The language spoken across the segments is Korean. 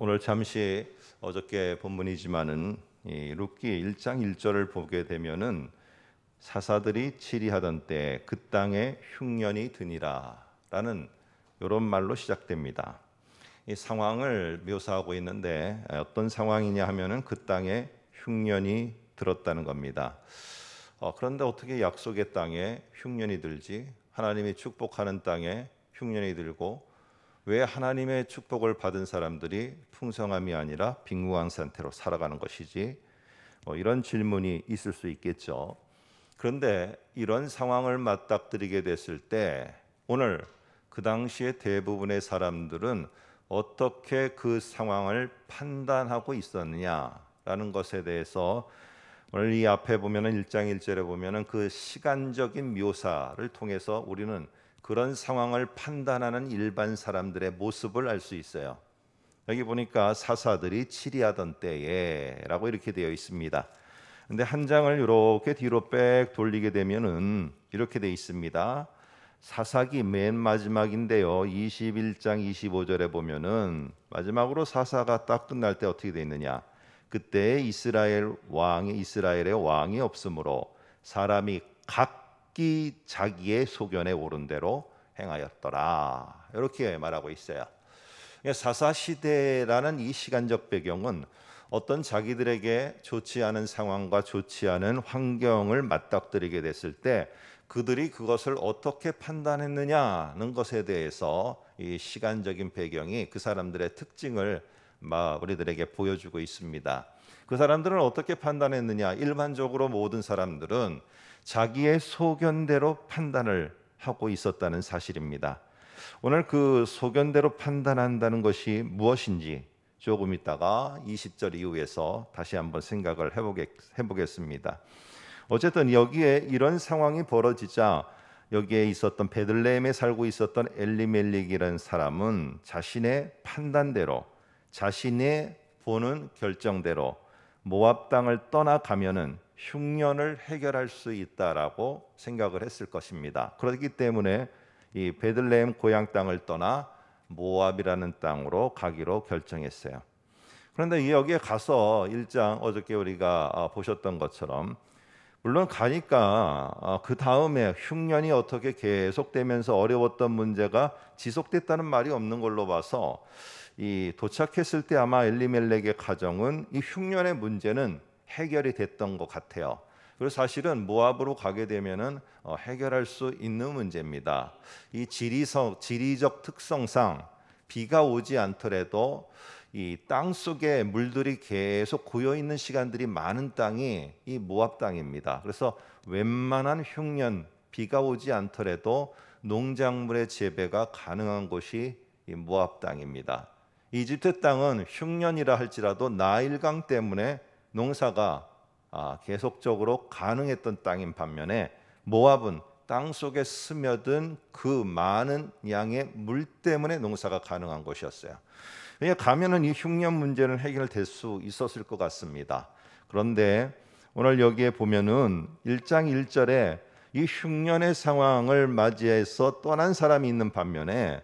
오늘 잠시 어저께 본문이지만은 룻기 1장 1절을 보게 되면은 사사들이 치리하던 때 그 땅에 흉년이 드니라라는 이런 말로 시작됩니다. 이 상황을 묘사하고 있는데 어떤 상황이냐 하면은 그 땅에 흉년이 들었다는 겁니다. 어, 그런데 어떻게 약속의 땅에 흉년이 들지? 하나님이 축복하는 땅에 흉년이 들고 왜 하나님의 축복을 받은 사람들이 풍성함이 아니라 빈궁한 상태로 살아가는 것이지? 뭐 이런 질문이 있을 수 있겠죠. 그런데 이런 상황을 맞닥뜨리게 됐을 때 오늘 그 당시에 대부분의 사람들은 어떻게 그 상황을 판단하고 있었느냐라는 것에 대해서 오늘 이 앞에 보면은 1장 1절에 보면은 그 시간적인 묘사를 통해서 우리는 그런 상황을 판단하는 일반 사람들의 모습을 알 수 있어요. 여기 보니까 사사들이 치리하던 때에라고 이렇게 되어 있습니다. 근데 한 장을 이렇게 뒤로 빽 돌리게 되면은 이렇게 되어 있습니다. 사사기 맨 마지막인데요. 21장 25절에 보면은 마지막으로 사사가 딱 끝날 때 어떻게 되어 있느냐? 그때 이스라엘 왕이 이스라엘의 왕이 없으므로 사람이 각 각기 자기의 소견에 오른 대로 행하였더라. 이렇게 말하고 있어요. 그러니까 사사 시대라는 이 시간적 배경은 어떤 자기들에게 좋지 않은 상황과 좋지 않은 환경을 맞닥뜨리게 됐을 때 그들이 그것을 어떻게 판단했느냐는 것에 대해서 이 시간적인 배경이 그 사람들의 특징을 우리들에게 보여주고 있습니다. 그 사람들은 어떻게 판단했느냐? 일반적으로 모든 사람들은 자기의 소견대로 판단을 하고 있었다는 사실입니다. 오늘 그 소견대로 판단한다는 것이 무엇인지 조금 있다가 20절 이후에서 다시 한번 생각을 해보겠, 습니다 어쨌든 여기에 이런 상황이 벌어지자 여기에 있었던 베들레헴에 살고 있었던 엘리멜릭이라는 사람은 자신의 판단대로 자신의 보는 결정대로 모압 땅을 떠나가면은 흉년을 해결할 수 있다라고 생각을 했을 것입니다. 그렇기 때문에 이 베들레헴 고향 땅을 떠나 모압이라는 땅으로 가기로 결정했어요. 그런데 여기에 가서 일장 어저께 우리가 어, 보셨던 것처럼 물론 가니까 어, 그 다음에 흉년이 어떻게 계속되면서 어려웠던 문제가 지속됐다는 말이 없는 걸로 봐서 이 도착했을 때 아마 엘리멜렉의 가정은 이 흉년의 문제는 해결이 됐던 것 같아요. 그래서 사실은 모압으로 가게 되면은 어, 해결할 수 있는 문제입니다. 이 지리성 지리적 특성상 비가 오지 않더라도 이 땅 속에 물들이 계속 고여 있는 시간들이 많은 땅이 이 모압 땅입니다. 그래서 웬만한 흉년 비가 오지 않더라도 농작물의 재배가 가능한 곳이 이 모압 땅입니다. 이집트 땅은 흉년이라 할지라도 나일강 때문에 농사가 아, 계속적으로 가능했던 땅인 반면에 모압은 땅 속에 스며든 그 많은 양의 물 때문에 농사가 가능한 것이었어요. 그냥 가면은 이 흉년 문제는 해결될 수 있었을 것 같습니다. 그런데 오늘 여기에 보면은 1장 1절에 이 흉년의 상황을 맞이해서 떠난 사람이 있는 반면에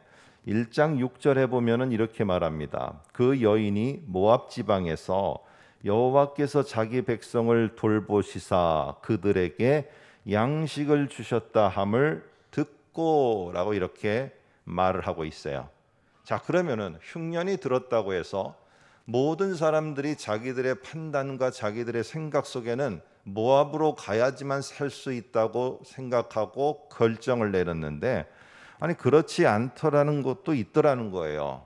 1장 6절에 보면은 이렇게 말합니다. 그 여인이 모압 지방에서 여호와께서 자기 백성을 돌보시사 그들에게 양식을 주셨다 함을 듣고라고 이렇게 말을 하고 있어요. 자, 그러면은 흉년이 들었다고 해서 모든 사람들이 자기들의 판단과 자기들의 생각 속에는 모압으로 가야지만 살 수 있다고 생각하고 결정을 내렸는데 아니 그렇지 않더라는 것도 있더라는 거예요.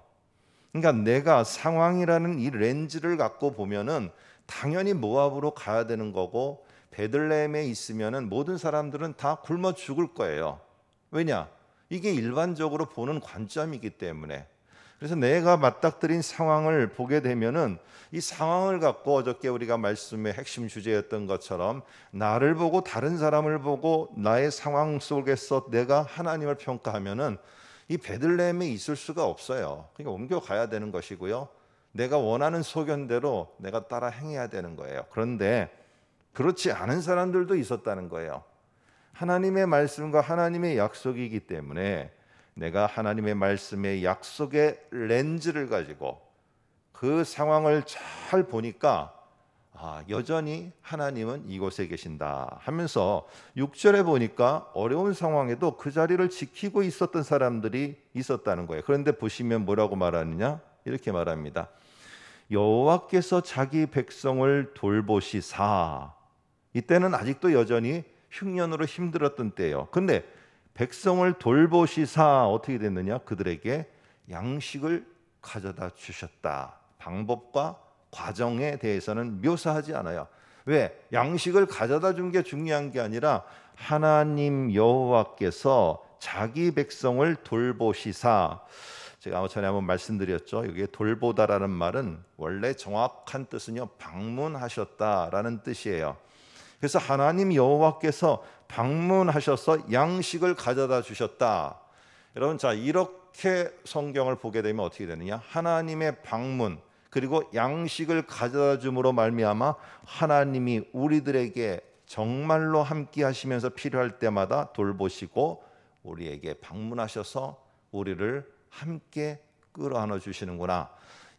그러니까 내가 상황이라는 이 렌즈를 갖고 보면은 당연히 모압으로 가야 되는 거고 베들레헴에 있으면은 모든 사람들은 다 굶어 죽을 거예요. 왜냐? 이게 일반적으로 보는 관점이기 때문에. 그래서 내가 맞닥뜨린 상황을 보게 되면은 이 상황을 갖고 어저께 우리가 말씀의 핵심 주제였던 것처럼 나를 보고 다른 사람을 보고 나의 상황 속에서 내가 하나님을 평가하면은 이 베들레헴에 있을 수가 없어요. 그러니까 옮겨가야 되는 것이고요. 내가 원하는 소견대로 내가 따라 행해야 되는 거예요. 그런데 그렇지 않은 사람들도 있었다는 거예요. 하나님의 말씀과 하나님의 약속이기 때문에 내가 하나님의 말씀의 약속의 렌즈를 가지고 그 상황을 잘 보니까 아, 여전히 하나님은 이곳에 계신다 하면서 6절에 보니까 어려운 상황에도 그 자리를 지키고 있었던 사람들이 있었다는 거예요. 그런데 보시면 뭐라고 말하느냐? 이렇게 말합니다. 여호와께서 자기 백성을 돌보시사. 이때는 아직도 여전히 흉년으로 힘들었던 때예요. 근데 백성을 돌보시사 어떻게 됐느냐? 그들에게 양식을 가져다 주셨다. 방법과 과정에 대해서는 묘사하지 않아요. 왜? 양식을 가져다 준 게 중요한 게 아니라 하나님 여호와께서 자기 백성을 돌보시사 제가 아무 전에 한번 말씀드렸죠. 여기에 돌보다라는 말은 원래 정확한 뜻은요. 방문하셨다라는 뜻이에요. 그래서 하나님 여호와께서 방문하셔서 양식을 가져다 주셨다. 여러분 자, 이렇게 성경을 보게 되면 어떻게 되느냐? 하나님의 방문 그리고 양식을 가져다 줌으로 말미암아 하나님이 우리들에게 정말로 함께 하시면서 필요할 때마다 돌보시고 우리에게 방문하셔서 우리를 함께 끌어안아 주시는구나.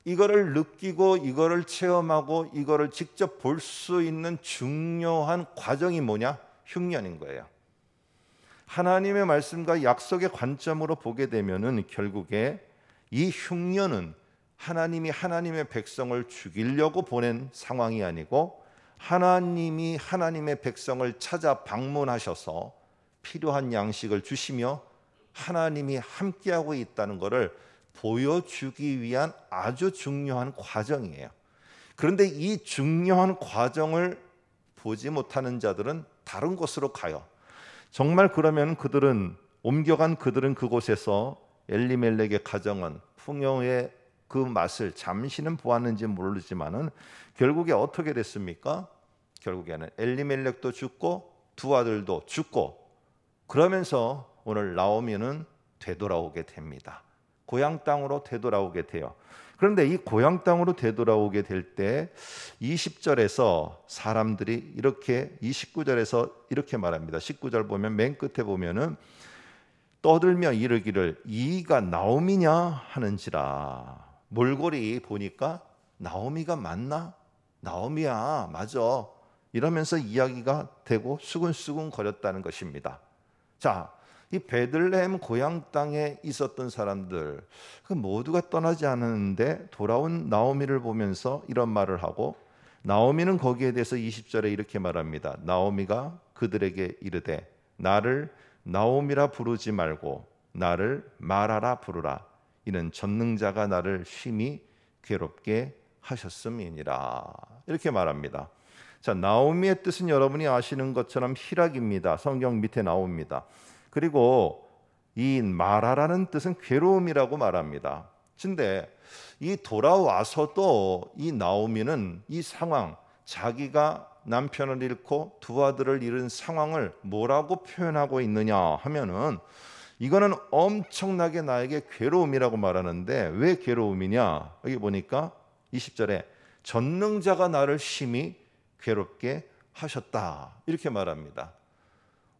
이거를 느끼고 이거를 체험하고 이거를 직접 볼 수 있는 중요한 과정이 뭐냐? 흉년인 거예요. 하나님의 말씀과 약속의 관점으로 보게 되면은 결국에 이 흉년은 하나님이 하나님의 백성을 죽이려고 보낸 상황이 아니고 하나님이 하나님의 백성을 찾아 방문하셔서 필요한 양식을 주시며 하나님이 함께하고 있다는 것을 보여주기 위한 아주 중요한 과정이에요. 그런데 이 중요한 과정을 보지 못하는 자들은 다른 곳으로 가요. 정말 그러면 그들은 옮겨간 그들은 그곳에서 엘리멜렉의 가정은 풍요의 그 맛을 잠시는 보았는지 모르지만은 결국에 어떻게 됐습니까? 결국에는 엘리멜렉도 죽고 두 아들도 죽고 그러면서 오늘 나오면은 되돌아오게 됩니다. 고향 땅으로 되돌아오게 돼요. 그런데 이 고향 땅으로 되돌아오게 될 때 20절에서 사람들이 이렇게 29절에서 이렇게 말합니다. 19절 보면 맨 끝에 보면은 떠들며 이르기를 이가 나옴이냐 하는지라. 몰골이 보니까 나오미가 맞나? 나오미야, 맞아. 이러면서 이야기가 되고 수근수근 거렸다는 것입니다. 자, 이 베들레헴 고향 땅에 있었던 사람들 그 모두가 떠나지 않았는데 돌아온 나오미를 보면서 이런 말을 하고 나오미는 거기에 대해서 20절에 이렇게 말합니다. 나오미가 그들에게 이르되 나를 나오미라 부르지 말고 나를 말하라 부르라. 이는 전능자가 나를 심히 괴롭게 하셨음이니라. 이렇게 말합니다. 자, 나오미의 뜻은 여러분이 아시는 것처럼 희락입니다. 성경 밑에 나옵니다. 그리고 이 마라라는 뜻은 괴로움이라고 말합니다. 근데 이 돌아와서도 이 나오미는 이 상황, 자기가 남편을 잃고 두 아들을 잃은 상황을 뭐라고 표현하고 있느냐 하면은 이거는 엄청나게 나에게 괴로움이라고 말하는데 왜 괴로움이냐? 여기 보니까 20절에 전능자가 나를 심히 괴롭게 하셨다. 이렇게 말합니다.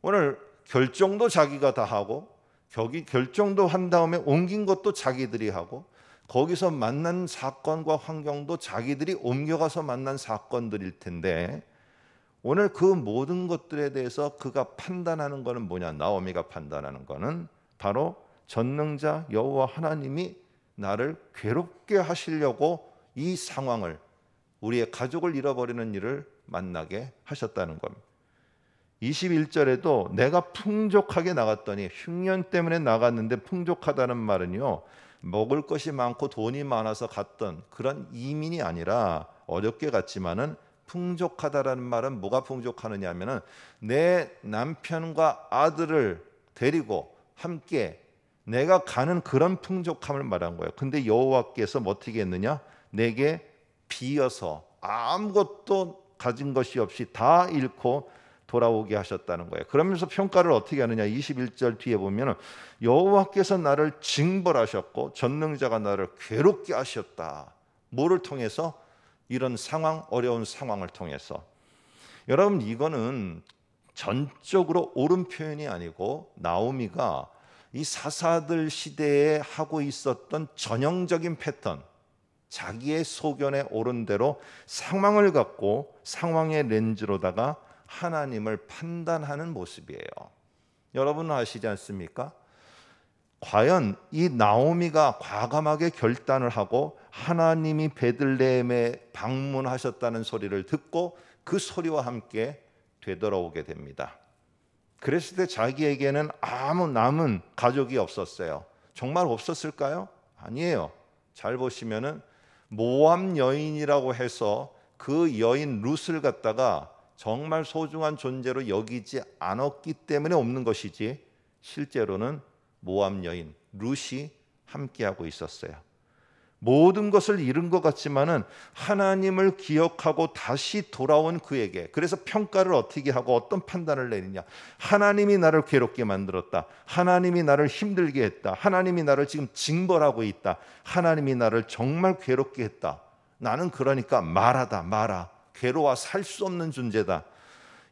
오늘 결정도 자기가 다 하고 격이 결정도 한 다음에 옮긴 것도 자기들이 하고 거기서 만난 사건과 환경도 자기들이 옮겨가서 만난 사건들일 텐데 오늘 그 모든 것들에 대해서 그가 판단하는 것은 뭐냐? 나오미가 판단하는 것은 바로 전능자 여호와 하나님이 나를 괴롭게 하시려고 이 상황을 우리의 가족을 잃어버리는 일을 만나게 하셨다는 겁니다. 21절에도 내가 풍족하게 나갔더니 흉년 때문에 나갔는데 풍족하다는 말은요. 먹을 것이 많고 돈이 많아서 갔던 그런 이민이 아니라 어렵게 갔지만은 풍족하다라는 말은 뭐가 풍족하느냐 하면은 내 남편과 아들을 데리고 함께 내가 가는 그런 풍족함을 말한 거예요. 근데 여호와께서 뭐 어떻게 했느냐? 내게 비어서 아무것도 가진 것이 없이 다 잃고 돌아오게 하셨다는 거예요. 그러면서 평가를 어떻게 하느냐? 21절 뒤에 보면 여호와께서 나를 징벌하셨고 전능자가 나를 괴롭게 하셨다. 뭐를 통해서 이런 상황, 어려운 상황을 통해서. 여러분, 이거는 전적으로 옳은 표현이 아니고 나오미가 이 사사들 시대에 하고 있었던 전형적인 패턴, 자기의 소견에 오른 대로 상황을 갖고 상황의 렌즈로다가 하나님을 판단하는 모습이에요. 여러분 아시지 않습니까? 과연 이 나오미가 과감하게 결단을 하고 하나님이 베들레헴에 방문하셨다는 소리를 듣고 그 소리와 함께 되돌아오게 됩니다. 그랬을 때 자기에게는 아무 남은 가족이 없었어요. 정말 없었을까요? 아니에요. 잘 보시면은 모함 여인이라고 해서 그 여인 룻을 갖다가 정말 소중한 존재로 여기지 않았기 때문에 없는 것이지 실제로는 모압 여인 룻이 함께하고 있었어요. 모든 것을 잃은 것 같지만은 하나님을 기억하고 다시 돌아온 그에게 그래서 평가를 어떻게 하고 어떤 판단을 내리냐 하나님이 나를 괴롭게 만들었다 하나님이 나를 힘들게 했다 하나님이 나를 지금 징벌하고 있다 하나님이 나를 정말 괴롭게 했다 나는 그러니까 말하다 말아 괴로워 살 수 없는 존재다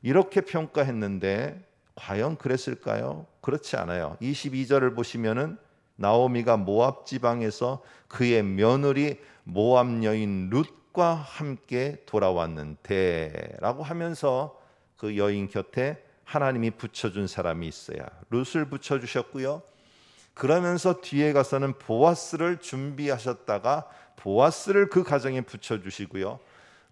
이렇게 평가했는데 과연 그랬을까요? 그렇지 않아요. 22절을 보시면은 나오미가 모압 지방에서 그의 며느리 모압 여인 룻과 함께 돌아왔는데라고 하면서 그 여인 곁에 하나님이 붙여준 사람이 있어야 룻을 붙여주셨고요. 그러면서 뒤에 가서는 보아스를 준비하셨다가 보아스를 그 가정에 붙여주시고요.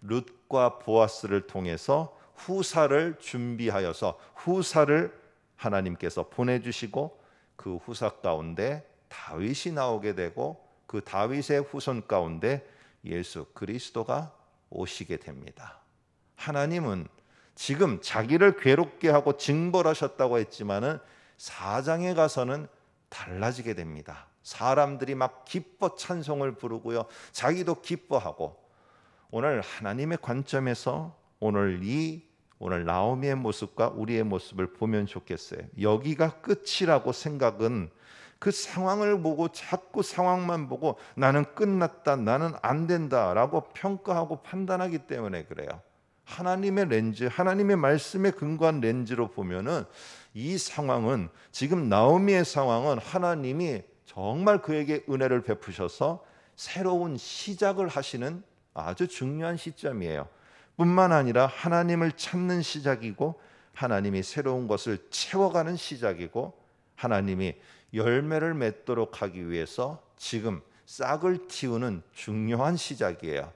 룻과 보아스를 통해서 후사를 준비하여서 후사를 하나님께서 보내주시고 그 후삭 가운데 다윗이 나오게 되고 그 다윗의 후손 가운데 예수 그리스도가 오시게 됩니다. 하나님은 지금 자기를 괴롭게 하고 징벌하셨다고 했지만은 사장에 가서는 달라지게 됩니다. 사람들이 막 기뻐 찬송을 부르고요. 자기도 기뻐하고 오늘 하나님의 관점에서 오늘 이 오늘 나오미의 모습과 우리의 모습을 보면 좋겠어요. 여기가 끝이라고 생각은 그 상황을 보고 자꾸 상황만 보고 나는 끝났다, 나는 안 된다라고 평가하고 판단하기 때문에 그래요. 하나님의 렌즈, 하나님의 말씀에 근거한 렌즈로 보면은 이 상황은 지금 나오미의 상황은 하나님이 정말 그에게 은혜를 베푸셔서 새로운 시작을 하시는 아주 중요한 시점이에요. 뿐만 아니라 하나님을 찾는 시작이고 하나님이 새로운 것을 채워가는 시작이고 하나님이 열매를 맺도록 하기 위해서 지금 싹을 틔우는 중요한 시작이에요.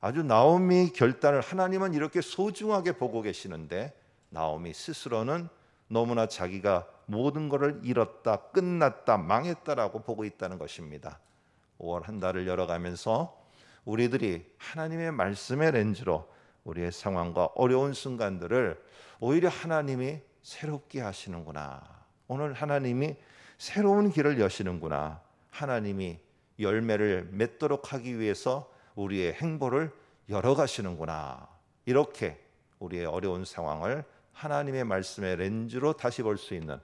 아주 나오미 결단을 하나님은 이렇게 소중하게 보고 계시는데 나오미 스스로는 너무나 자기가 모든 것을 잃었다, 끝났다, 망했다라고 보고 있다는 것입니다. 5월 한 달을 열어가면서 우리들이 하나님의 말씀의 렌즈로 우리의 상황과 어려운 순간들을 오히려 하나님이 새롭게 하시는구나. 오늘 하나님이 새로운 길을 여시는구나. 하나님이 열매를 맺도록 하기 위해서 우리의 행보를 열어 가시는구나. 이렇게 우리의 어려운 상황을 하나님의 말씀의 렌즈로 다시 볼 수 있는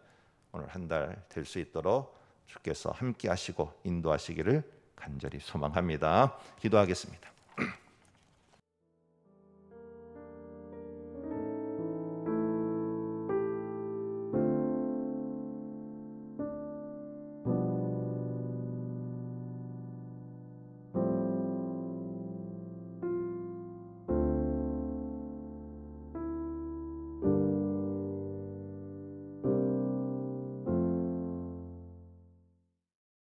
오늘 한 달 될 수 있도록 주께서 함께 하시고 인도하시기를 간절히 소망합니다. 기도하겠습니다.